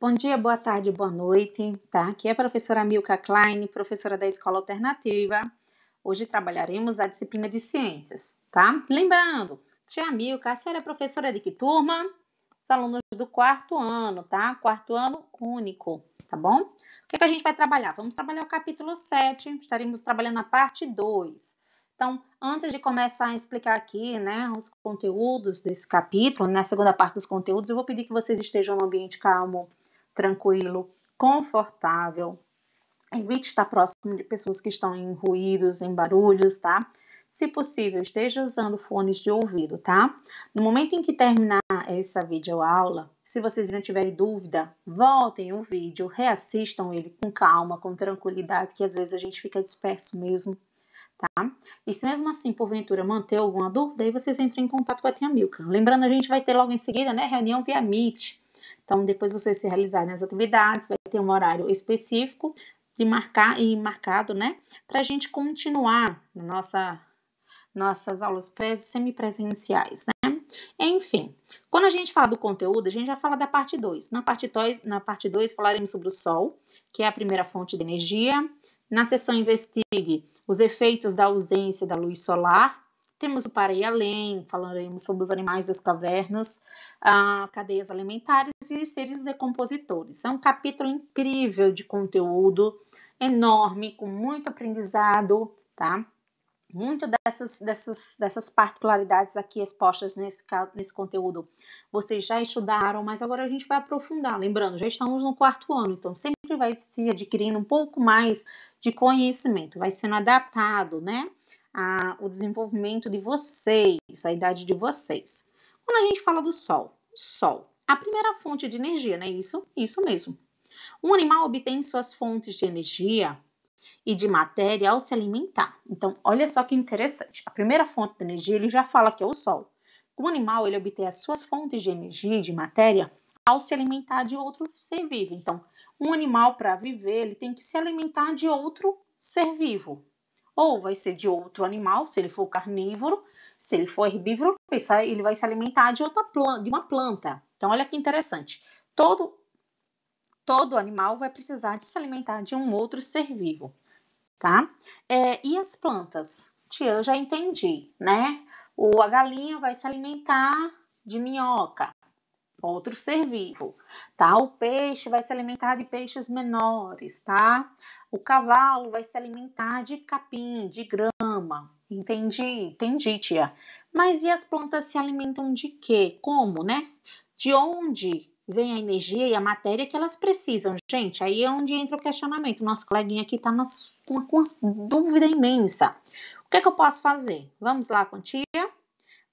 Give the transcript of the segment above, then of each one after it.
Bom dia, boa tarde, boa noite, tá? Aqui é a professora Milka Klein, professora da Escola Alternativa. Hoje trabalharemos a disciplina de ciências, tá? Lembrando, tia Milka, a senhora é professora de que turma? Os alunos do quarto ano, tá? Quarto ano único, tá bom? O que, é que a gente vai trabalhar? Vamos trabalhar o capítulo 7, estaremos trabalhando a parte 2. Então, antes de começar a explicar aqui, né, os conteúdos desse capítulo, na né, segunda parte dos conteúdos, eu vou pedir que vocês estejam no ambiente calmo, tranquilo, confortável. Evite estar próximo de pessoas que estão em ruídos, em barulhos, tá? Se possível, esteja usando fones de ouvido, tá? No momento em que terminar essa videoaula, se vocês não tiverem dúvida, voltem o vídeo, reassistam ele com calma, com tranquilidade, que às vezes a gente fica disperso mesmo, tá? E se mesmo assim, porventura, manter alguma dúvida, aí vocês entram em contato com a Tia Milka. Lembrando, a gente vai ter logo em seguida, né, reunião via Meet então, depois vocês se realizarem as atividades, vai ter um horário específico de marcar e marcado, né? Para a gente continuar nossa, nossas aulas semipresenciais, né? Enfim, quando a gente fala do conteúdo, a gente já fala da parte Na parte 2, na parte 2 falaremos sobre o sol, que é a primeira fonte de energia. Na sessão investigue os efeitos da ausência da luz solar temos o Para e Além, falaremos sobre os animais das cavernas, a ah, cadeias alimentares e seres decompositores. É um capítulo incrível de conteúdo, enorme, com muito aprendizado, tá? Muito dessas, dessas, dessas particularidades aqui expostas nesse, nesse conteúdo vocês já estudaram, mas agora a gente vai aprofundar. Lembrando, já estamos no quarto ano, então sempre vai se adquirindo um pouco mais de conhecimento, vai sendo adaptado, né? a, o desenvolvimento de vocês, a idade de vocês. Quando a gente fala do Sol, o Sol, a primeira fonte de energia, não é isso? Isso mesmo. Um animal obtém suas fontes de energia e de matéria ao se alimentar. Então, olha só que interessante. A primeira fonte de energia, ele já fala que é o Sol. O animal, ele obtém as suas fontes de energia e de matéria ao se alimentar de outro ser vivo. Então, um animal, para viver, ele tem que se alimentar de outro ser vivo. Ou vai ser de outro animal, se ele for carnívoro, se ele for herbívoro, ele vai se alimentar de, outra planta, de uma planta. Então, olha que interessante. Todo, todo animal vai precisar de se alimentar de um outro ser vivo, tá? É, e as plantas? Tia, eu já entendi, né? O, a galinha vai se alimentar de minhoca outro ser vivo, tá? O peixe vai se alimentar de peixes menores, tá? O cavalo vai se alimentar de capim, de grama. Entendi, entendi, tia. Mas e as plantas se alimentam de quê? Como, né? De onde vem a energia e a matéria que elas precisam, gente? Aí é onde entra o questionamento. Nosso coleguinha aqui tá nas, com uma dúvida imensa. O que é que eu posso fazer? Vamos lá com tia?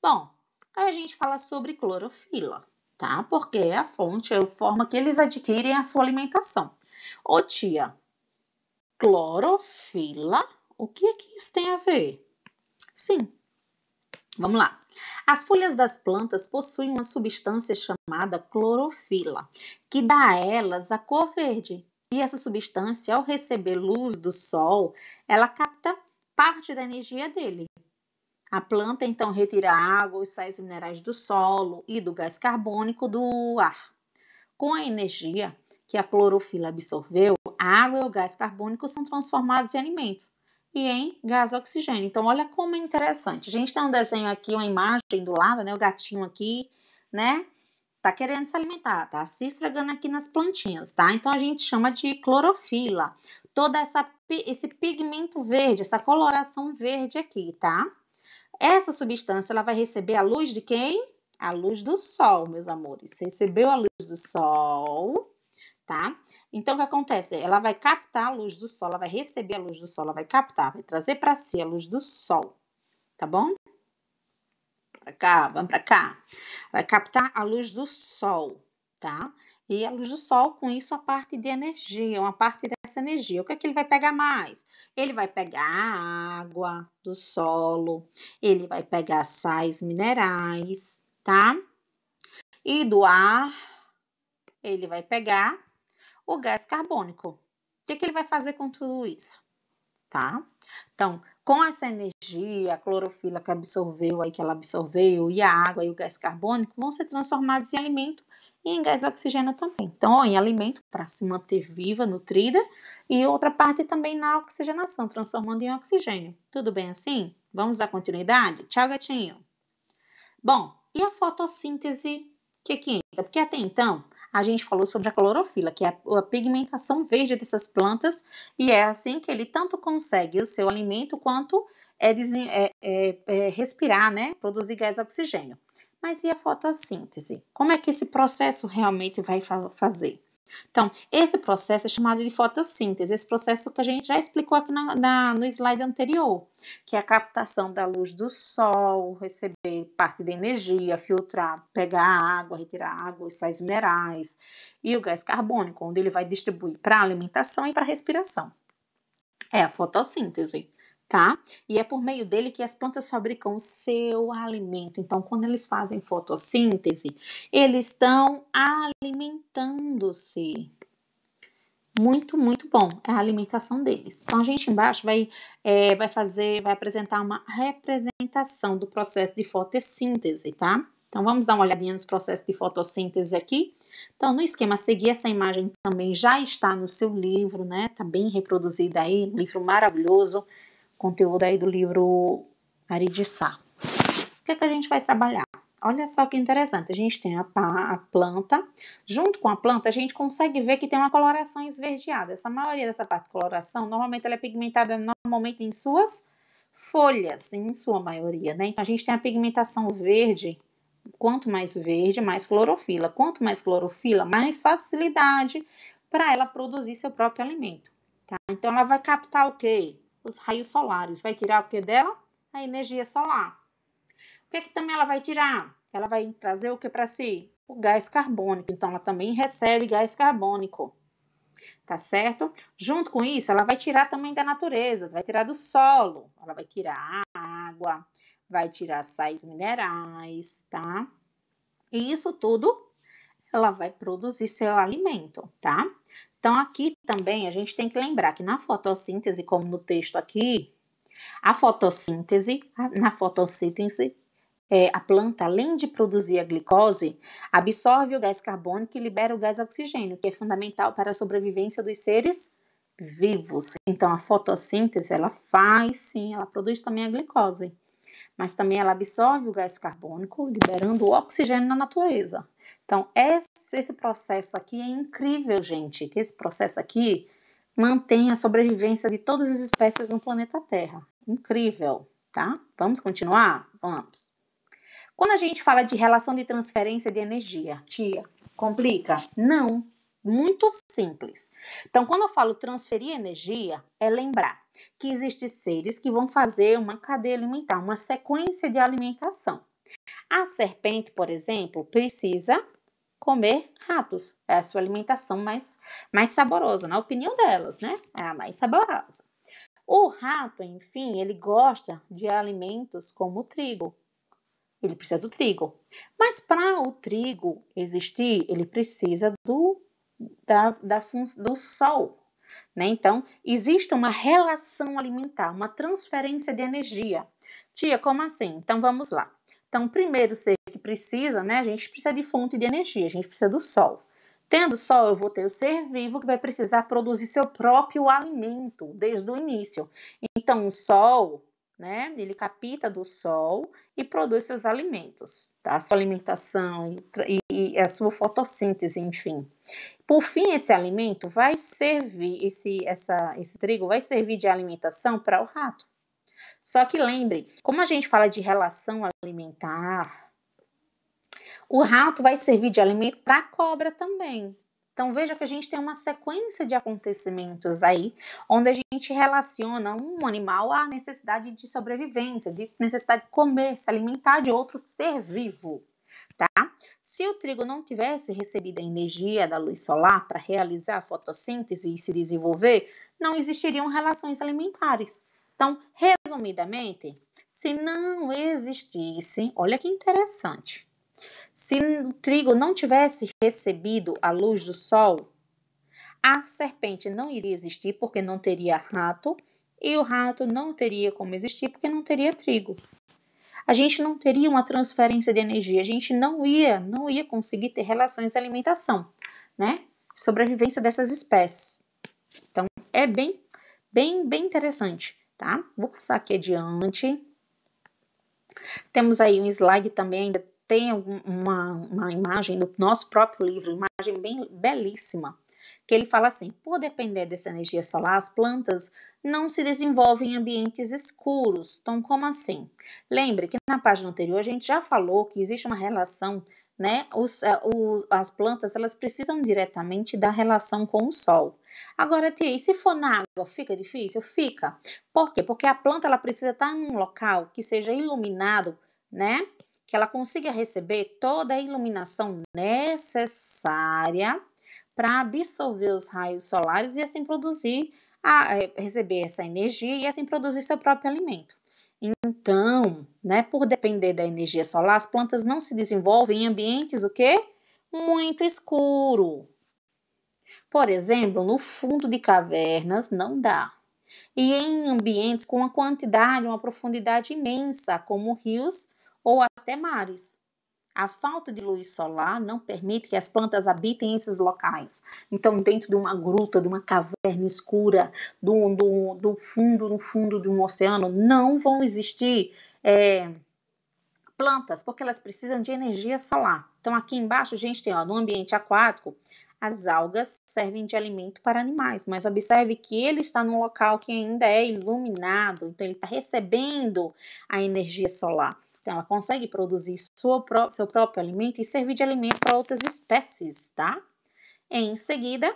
Bom, aí a gente fala sobre clorofila tá? Porque é a fonte, é a forma que eles adquirem a sua alimentação. Ô tia, clorofila, o que é que isso tem a ver? Sim, vamos lá. As folhas das plantas possuem uma substância chamada clorofila, que dá a elas a cor verde. E essa substância, ao receber luz do sol, ela capta parte da energia dele. A planta então retira a água, os sais minerais do solo e do gás carbônico do ar. Com a energia que a clorofila absorveu, a água e o gás carbônico são transformados em alimento e em gás oxigênio. Então, olha como é interessante. A gente tem um desenho aqui, uma imagem do lado, né? O gatinho aqui, né? Tá querendo se alimentar, tá se esfregando aqui nas plantinhas, tá? Então, a gente chama de clorofila. Toda essa esse pigmento verde, essa coloração verde aqui, tá? Essa substância ela vai receber a luz de quem? A luz do sol, meus amores. Recebeu a luz do sol, tá? Então, o que acontece? Ela vai captar a luz do sol, ela vai receber a luz do sol, ela vai captar, vai trazer para si a luz do sol, tá bom? Para cá, vamos para cá. Vai captar a luz do sol, tá? E a luz do sol, com isso, a parte de energia, uma parte dessa energia. O que é que ele vai pegar mais? Ele vai pegar a água do solo, ele vai pegar sais minerais, tá? E do ar, ele vai pegar o gás carbônico. O que, é que ele vai fazer com tudo isso? Tá? Então, com essa energia, a clorofila que absorveu aí, que ela absorveu, e a água e o gás carbônico vão ser transformados em alimento e em gás oxigênio também. Então, em alimento para se manter viva, nutrida, e outra parte também na oxigenação, transformando em oxigênio. Tudo bem assim? Vamos dar continuidade? Tchau, gatinho! Bom, e a fotossíntese que que entra? Porque até então a gente falou sobre a clorofila, que é a pigmentação verde dessas plantas, e é assim que ele tanto consegue o seu alimento quanto é, é, é, é, respirar, né? Produzir gás oxigênio. Mas e a fotossíntese? Como é que esse processo realmente vai fazer? Então, esse processo é chamado de fotossíntese, esse processo que a gente já explicou aqui na, na, no slide anterior, que é a captação da luz do sol, receber parte da energia, filtrar, pegar água, retirar água, os sais minerais e o gás carbônico, onde ele vai distribuir para a alimentação e para a respiração. É a fotossíntese tá? E é por meio dele que as plantas fabricam o seu alimento. Então, quando eles fazem fotossíntese, eles estão alimentando-se. Muito, muito bom. É a alimentação deles. Então, a gente embaixo vai, é, vai fazer, vai apresentar uma representação do processo de fotossíntese, tá? Então, vamos dar uma olhadinha nos processos de fotossíntese aqui. Então, no esquema a seguir, essa imagem também já está no seu livro, né? Tá bem reproduzida aí, um livro maravilhoso conteúdo aí do livro Aridissá. O que, é que a gente vai trabalhar? Olha só que interessante, a gente tem a, a, planta, junto com a planta a gente consegue ver que tem uma coloração esverdeada. Essa maioria dessa parte de coloração, normalmente ela é pigmentada normalmente em suas folhas, em sua maioria, né? Então a gente tem a pigmentação verde, quanto mais verde, mais clorofila. Quanto mais clorofila, mais facilidade para ela produzir seu próprio alimento, tá? Então ela vai captar o quê? os raios solares. Vai tirar o que dela? A energia solar. O que, é que também ela vai tirar? Ela vai trazer o que para si? O gás carbônico. Então, ela também recebe gás carbônico. Tá certo? Junto com isso, ela vai tirar também da natureza, vai tirar do solo, ela vai tirar água, vai tirar sais minerais, tá? E isso tudo ela vai produzir seu alimento, tá? Então, aqui também a gente tem que lembrar que na fotossíntese, como no texto aqui, a fotossíntese, na fotossíntese, é, a planta, além de produzir a glicose, absorve o gás carbônico e libera o gás oxigênio, que é fundamental para a sobrevivência dos seres vivos. Então, a fotossíntese, ela faz sim, ela produz também a glicose, mas também ela absorve o gás carbônico, liberando o oxigênio na natureza. Então, esse, processo aqui é incrível, gente, que esse processo aqui mantém a sobrevivência de todas as espécies no planeta Terra. Incrível, tá? Vamos continuar? Vamos. Quando a gente fala de relação de transferência de energia, tia, complica? Não, muito simples. Então, quando eu falo transferir energia, é lembrar que existem seres que vão fazer uma cadeia alimentar, uma sequência de alimentação. A serpente, por exemplo, precisa comer ratos. É a sua alimentação mais, mais saborosa, na opinião delas, né? É a mais saborosa. O rato, enfim, ele gosta de alimentos como o trigo. Ele precisa do trigo. Mas para o trigo existir, ele precisa do, da, da, do sol. Né? Então, existe uma relação alimentar, uma transferência de energia. Tia, como assim? Então vamos lá. Então, primeiro ser que precisa, né? A gente precisa de fonte de energia, a gente precisa do sol. Tendo sol, eu vou ter o ser vivo que vai precisar produzir seu próprio alimento desde o início. Então, o sol, né? Ele capita do sol e produz seus alimentos, tá? A sua alimentação e, e, a sua fotossíntese, enfim. Por fim, esse alimento vai servir, esse, essa, esse trigo vai servir de alimentação para o rato. Só que lembrem, como a gente fala de relação alimentar, o rato vai servir de alimento para a cobra também. Então veja que a gente tem uma sequência de acontecimentos aí, onde a gente relaciona um animal à necessidade de sobrevivência, de necessidade de comer, se alimentar de outro ser vivo, tá? Se o trigo não tivesse recebido a energia da luz solar para realizar a fotossíntese e se desenvolver, não existiriam relações alimentares. Então, resumidamente, se não existisse, olha que interessante, se o trigo não tivesse recebido a luz do sol, a serpente não iria existir porque não teria rato, e o rato não teria como existir porque não teria trigo. A gente não teria uma transferência de energia, a gente não ia, não ia conseguir ter relações de alimentação, né? Sobrevivência dessas espécies. Então, é bem, bem, bem interessante tá? Vou passar aqui adiante. Temos aí um slide também, ainda tem uma, uma imagem do nosso próprio livro, uma imagem bem belíssima, que ele fala assim: por depender dessa energia solar, as plantas não se desenvolvem em ambientes escuros. Então, como assim? Lembre que na página anterior a gente já falou que existe uma relação né? Os, é, os, as plantas elas precisam diretamente da relação com o sol. Agora, tia, e se for na água, fica difícil? Fica. Por quê? Porque a planta ela precisa estar em um local que seja iluminado, né? Que ela consiga receber toda a iluminação necessária para absorver os raios solares e assim produzir, a, é, receber essa energia e assim produzir seu próprio alimento. Então, né, por depender da energia solar, as plantas não se desenvolvem em ambientes o quê? Muito escuro. Por exemplo, no fundo de cavernas não dá. E em ambientes com uma quantidade, uma profundidade imensa, como rios ou até mares. A falta de luz solar não permite que as plantas habitem esses locais. Então, dentro de uma gruta, de uma caverna escura, do, do, do fundo, no fundo de um oceano, não vão existir é, plantas, porque elas precisam de energia solar. Então, aqui embaixo, a gente tem, ó, no ambiente aquático, as algas servem de alimento para animais, mas observe que ele está num local que ainda é iluminado, então ele está recebendo a energia solar. Então, ela consegue produzir seu próprio alimento e servir de alimento para outras espécies, tá? Em seguida,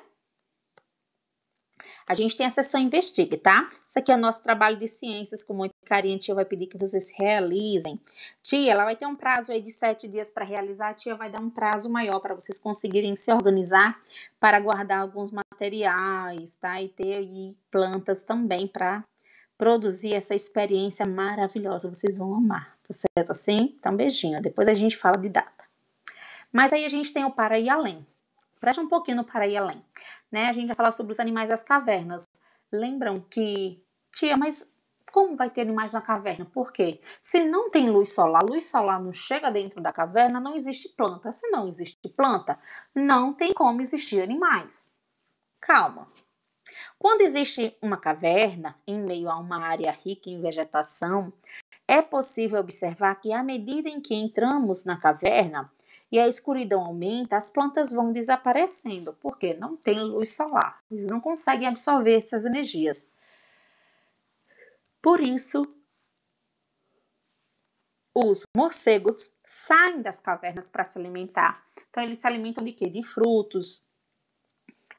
a gente tem a sessão investigue, tá? Isso aqui é o nosso trabalho de ciências, com muito carinho. A tia vai pedir que vocês realizem. Tia, ela vai ter um prazo aí de sete dias para realizar. A tia vai dar um prazo maior para vocês conseguirem se organizar para guardar alguns materiais, tá? E ter aí plantas também para produzir essa experiência maravilhosa. Vocês vão amar tá certo assim? Então, beijinho. Depois a gente fala de data. Mas aí a gente tem o para além. Presta um pouquinho no para além. Né? A gente vai falar sobre os animais das cavernas. Lembram que, tia, mas como vai ter animais na caverna? Por quê? Se não tem luz solar, luz solar não chega dentro da caverna, não existe planta. Se não existe planta, não tem como existir animais. Calma. Quando existe uma caverna em meio a uma área rica em vegetação, é possível observar que à medida em que entramos na caverna e a escuridão aumenta, as plantas vão desaparecendo, porque não tem luz solar, eles não conseguem absorver essas energias. Por isso, os morcegos saem das cavernas para se alimentar. Então, eles se alimentam de quê? De frutos,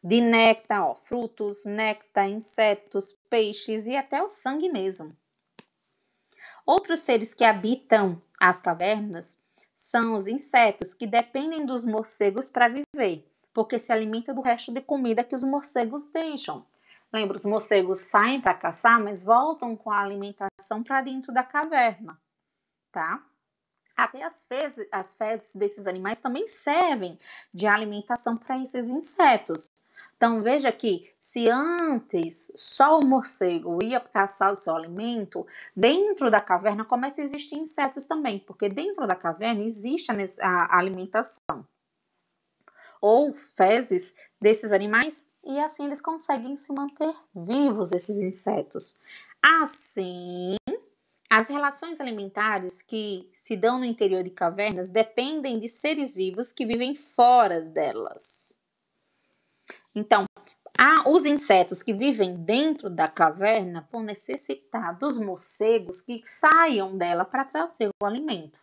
de néctar, ó, frutos, néctar, insetos, peixes e até o sangue mesmo. Outros seres que habitam as cavernas são os insetos que dependem dos morcegos para viver, porque se alimentam do resto de comida que os morcegos deixam. Lembra, os morcegos saem para caçar, mas voltam com a alimentação para dentro da caverna, tá? Até as fezes, as fezes desses animais também servem de alimentação para esses insetos. Então veja que se antes só o morcego ia caçar o seu alimento, dentro da caverna começa a existir insetos também, porque dentro da caverna existe a alimentação ou fezes desses animais e assim eles conseguem se manter vivos esses insetos. Assim, as relações alimentares que se dão no interior de cavernas dependem de seres vivos que vivem fora delas. Então, os insetos que vivem dentro da caverna vão necessitar dos morcegos que saiam dela para trazer o alimento.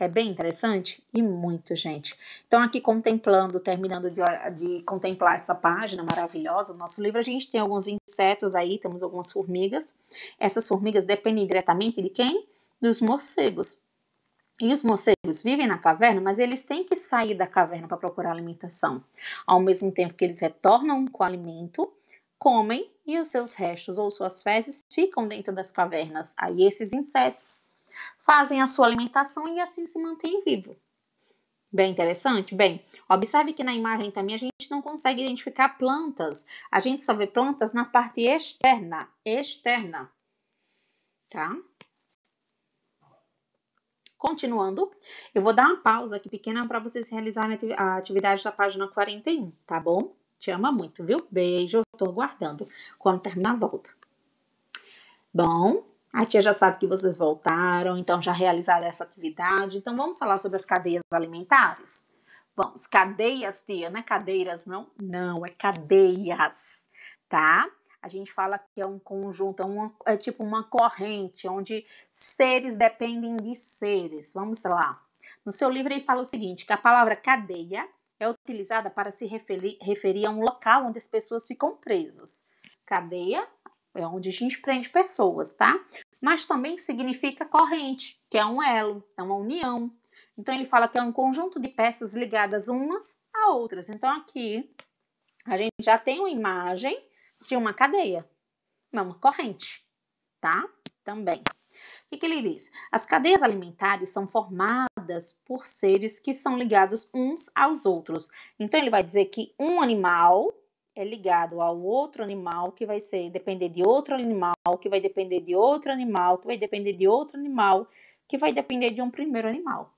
É bem interessante e muito, gente. Então, aqui contemplando, terminando de, de contemplar essa página maravilhosa do nosso livro, a gente tem alguns insetos aí, temos algumas formigas. Essas formigas dependem diretamente de quem? Dos morcegos. E os morcegos vivem na caverna, mas eles têm que sair da caverna para procurar alimentação. Ao mesmo tempo que eles retornam com alimento, comem e os seus restos ou suas fezes ficam dentro das cavernas. Aí esses insetos fazem a sua alimentação e assim se mantêm vivo. Bem interessante? Bem, observe que na imagem também a gente não consegue identificar plantas. A gente só vê plantas na parte externa, externa, tá? Continuando, eu vou dar uma pausa aqui pequena para vocês realizarem a atividade da página 41, tá bom? Te ama muito, viu? Beijo, eu tô aguardando quando terminar a volta. Bom, a tia já sabe que vocês voltaram, então já realizaram essa atividade. Então vamos falar sobre as cadeias alimentares? Vamos, cadeias, tia, não é cadeiras, não? Não, é cadeias, tá? A gente fala que é um conjunto, é, uma, é tipo uma corrente, onde seres dependem de seres. Vamos lá. No seu livro ele fala o seguinte, que a palavra cadeia é utilizada para se referir, referir a um local onde as pessoas ficam presas. Cadeia é onde a gente prende pessoas, tá? Mas também significa corrente, que é um elo, é uma união. Então ele fala que é um conjunto de peças ligadas umas a outras. Então aqui a gente já tem uma imagem de uma cadeia, é uma corrente, tá? Também. O que, que, ele diz? As cadeias alimentares são formadas por seres que são ligados uns aos outros. Então, ele vai dizer que um animal é ligado ao outro animal, que vai ser depender de outro animal, que vai depender de outro animal, que vai depender de outro animal, que vai depender de um primeiro animal.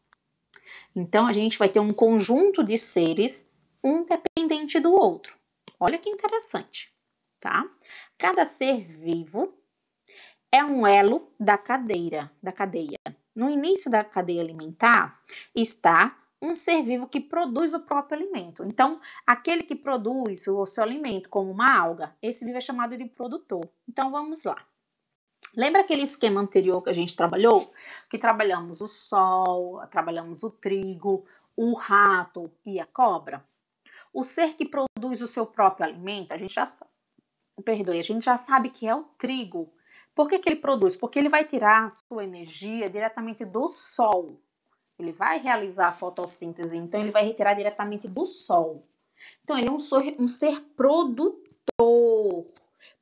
Então, a gente vai ter um conjunto de seres, um dependente do outro. Olha que interessante tá? Cada ser vivo é um elo da cadeira, da cadeia. No início da cadeia alimentar está um ser vivo que produz o próprio alimento. Então, aquele que produz o seu alimento, como uma alga, esse vivo é chamado de produtor. Então, vamos lá. Lembra aquele esquema anterior que a gente trabalhou? Que trabalhamos o sol, trabalhamos o trigo, o rato e a cobra? O ser que produz o seu próprio alimento, a gente já sabe perdoe, a gente já sabe que é o trigo. Por que, que ele produz? Porque ele vai tirar a sua energia diretamente do sol. Ele vai realizar a fotossíntese, então ele vai retirar diretamente do sol. Então ele é um, um ser produtor,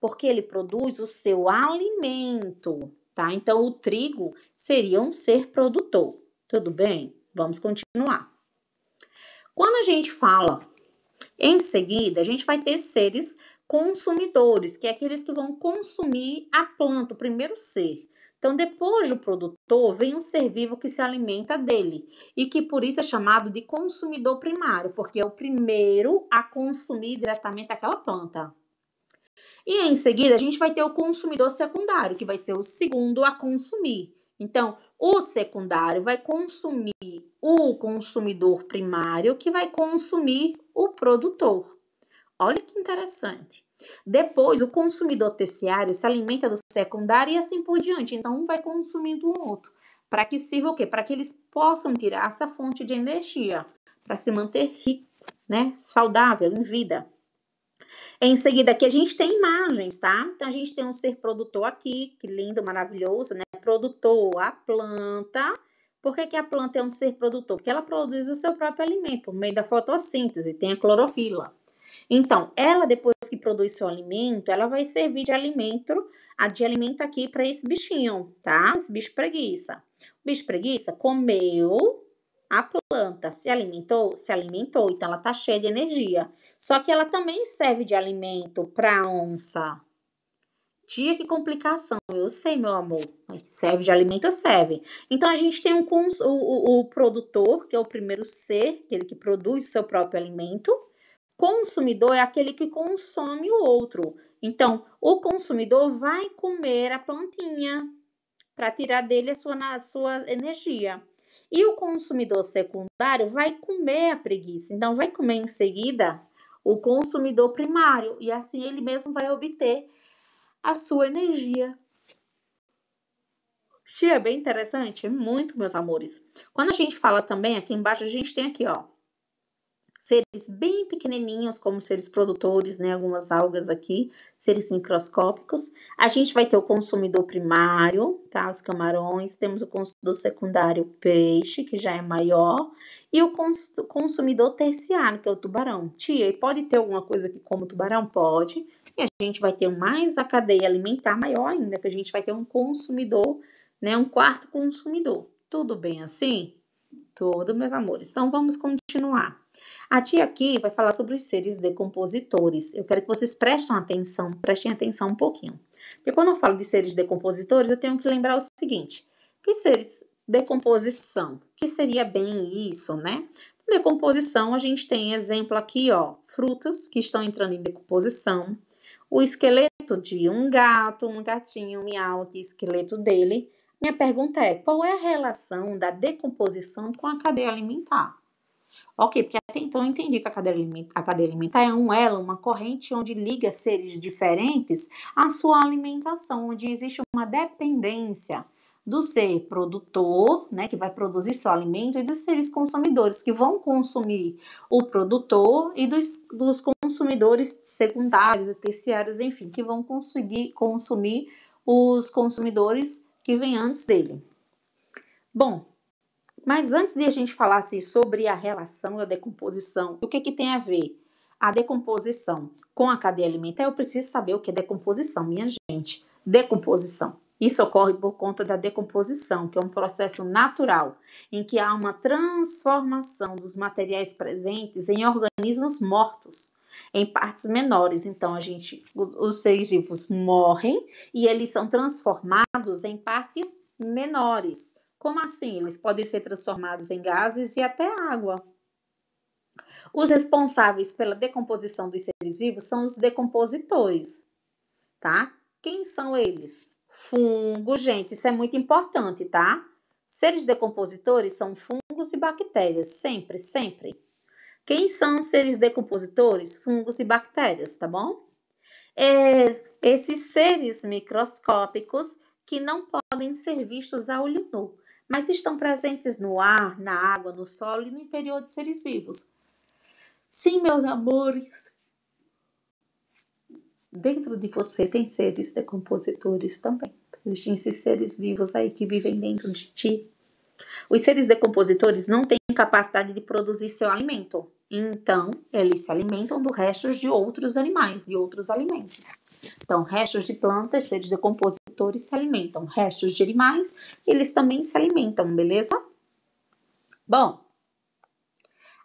porque ele produz o seu alimento, tá? Então o trigo seria um ser produtor. Tudo bem? Vamos continuar. Quando a gente fala em seguida, a gente vai ter seres consumidores, que é aqueles que vão consumir a planta, o primeiro ser. Então, depois do produtor, vem um ser vivo que se alimenta dele e que por isso é chamado de consumidor primário, porque é o primeiro a consumir diretamente aquela planta. E em seguida, a gente vai ter o consumidor secundário, que vai ser o segundo a consumir. Então, o secundário vai consumir o consumidor primário, que vai consumir o produtor. Olha que interessante. Depois, o consumidor terciário se alimenta do secundário e assim por diante. Então, um vai consumindo o outro. Para que sirva o quê? Para que eles possam tirar essa fonte de energia, para se manter rico, né? Saudável, em vida. Em seguida, aqui a gente tem imagens, tá? Então, a gente tem um ser produtor aqui, que lindo, maravilhoso, né? Produtor, a planta. Por que, que a planta é um ser produtor? Porque ela produz o seu próprio alimento, por meio da fotossíntese, tem a clorofila. Então, ela depois que produz seu alimento, ela vai servir de alimento, de alimento aqui para esse bichinho, tá? Esse bicho preguiça. O bicho preguiça comeu a planta, se alimentou, se alimentou, então ela tá cheia de energia. Só que ela também serve de alimento para onça. Tia que complicação, eu sei, meu amor. Serve de alimento, serve. Então a gente tem um o, o, o produtor, que é o primeiro ser, aquele que produz o seu próprio alimento Consumidor é aquele que consome o outro. Então, o consumidor vai comer a plantinha para tirar dele a sua, a sua energia. E o consumidor secundário vai comer a preguiça. Então, vai comer em seguida o consumidor primário. E assim ele mesmo vai obter a sua energia. é bem interessante? É muito, meus amores. Quando a gente fala também, aqui embaixo a gente tem aqui, ó, seres bem pequenininhos, como seres produtores, né, algumas algas aqui, seres microscópicos. A gente vai ter o consumidor primário, tá, os camarões, temos o consumidor secundário, peixe, que já é maior, e o cons consumidor terciário, que é o tubarão. Tia, e pode ter alguma coisa que como tubarão? Pode. E a gente vai ter mais a cadeia alimentar maior ainda, que a gente vai ter um consumidor, né, um quarto consumidor. Tudo bem assim? Tudo, meus amores. Então, vamos continuar. A tia aqui vai falar sobre os seres decompositores. Eu quero que vocês prestem atenção, prestem atenção um pouquinho. Porque quando eu falo de seres decompositores, eu tenho que lembrar o seguinte: que seres decomposição, que seria bem isso, né? Decomposição, a gente tem exemplo aqui, ó, frutas que estão entrando em decomposição, o esqueleto de um gato, um gatinho miau de é esqueleto dele. Minha pergunta é: qual é a relação da decomposição com a cadeia alimentar? Ok, porque até então eu entendi que a cadeia, alimentar, a cadeia alimentar é um elo, uma corrente onde liga seres diferentes à sua alimentação, onde existe uma dependência do ser produtor, né, que vai produzir seu alimento, e dos seres consumidores, que vão consumir o produtor, e dos, dos consumidores secundários, terciários, enfim, que vão conseguir consumir os consumidores que vêm antes dele. Bom, mas antes de a gente falar assim, sobre a relação da decomposição, o que, que tem a ver a decomposição com a cadeia alimentar, eu preciso saber o que é decomposição, minha gente. Decomposição. Isso ocorre por conta da decomposição, que é um processo natural em que há uma transformação dos materiais presentes em organismos mortos em partes menores. Então, a gente, os seres vivos morrem e eles são transformados em partes menores. Como assim? Eles podem ser transformados em gases e até água. Os responsáveis pela decomposição dos seres vivos são os decompositores, tá? Quem são eles? Fungos, gente, isso é muito importante, tá? Seres decompositores são fungos e bactérias, sempre, sempre. Quem são seres decompositores? Fungos e bactérias, tá bom? É, esses seres microscópicos que não podem ser vistos a olho nu mas estão presentes no ar, na água, no solo e no interior de seres vivos. Sim, meus amores, dentro de você tem seres decompositores também. Existem esses seres vivos aí que vivem dentro de ti. Os seres decompositores não têm capacidade de produzir seu alimento. Então, eles se alimentam do restos de outros animais, de outros alimentos. Então, restos de plantas, seres decompositores se alimentam. Restos de animais, eles também se alimentam, beleza? Bom,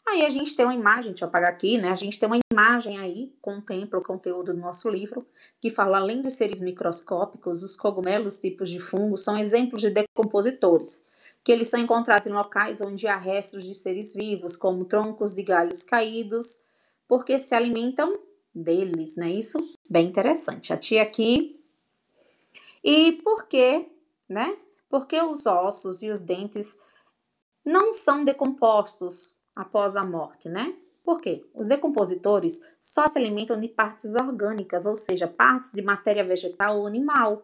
aí a gente tem uma imagem, deixa eu apagar aqui, né? A gente tem uma imagem aí, contempla o conteúdo do nosso livro, que fala além dos seres microscópicos, os cogumelos, tipos de fungos, são exemplos de decompositores que eles são encontrados em locais onde há restos de seres vivos, como troncos de galhos caídos, porque se alimentam deles, não é isso? Bem interessante. A tia aqui e por quê, né? Porque os ossos e os dentes não são decompostos após a morte, né? Por quê? Os decompositores só se alimentam de partes orgânicas, ou seja, partes de matéria vegetal ou animal.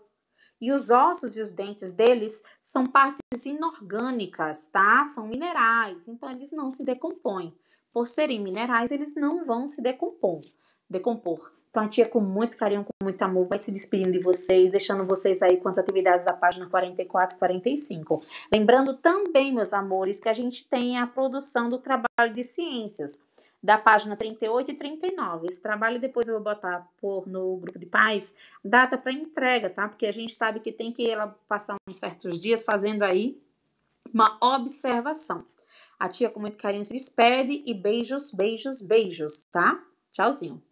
E os ossos e os dentes deles são partes inorgânicas, tá? São minerais, então eles não se decompõem. Por serem minerais, eles não vão se decompor. decompor. Então a tia, com muito carinho, com muito amor, vai se despedindo de vocês, deixando vocês aí com as atividades da página 44 e 45. Lembrando também, meus amores, que a gente tem a produção do trabalho de ciências, da página 38 e 39. Esse trabalho depois eu vou botar por no grupo de pais, data para entrega, tá? Porque a gente sabe que tem que ela passar uns certos dias fazendo aí uma observação. A tia, com muito carinho, se despede e beijos, beijos, beijos, tá? Tchauzinho.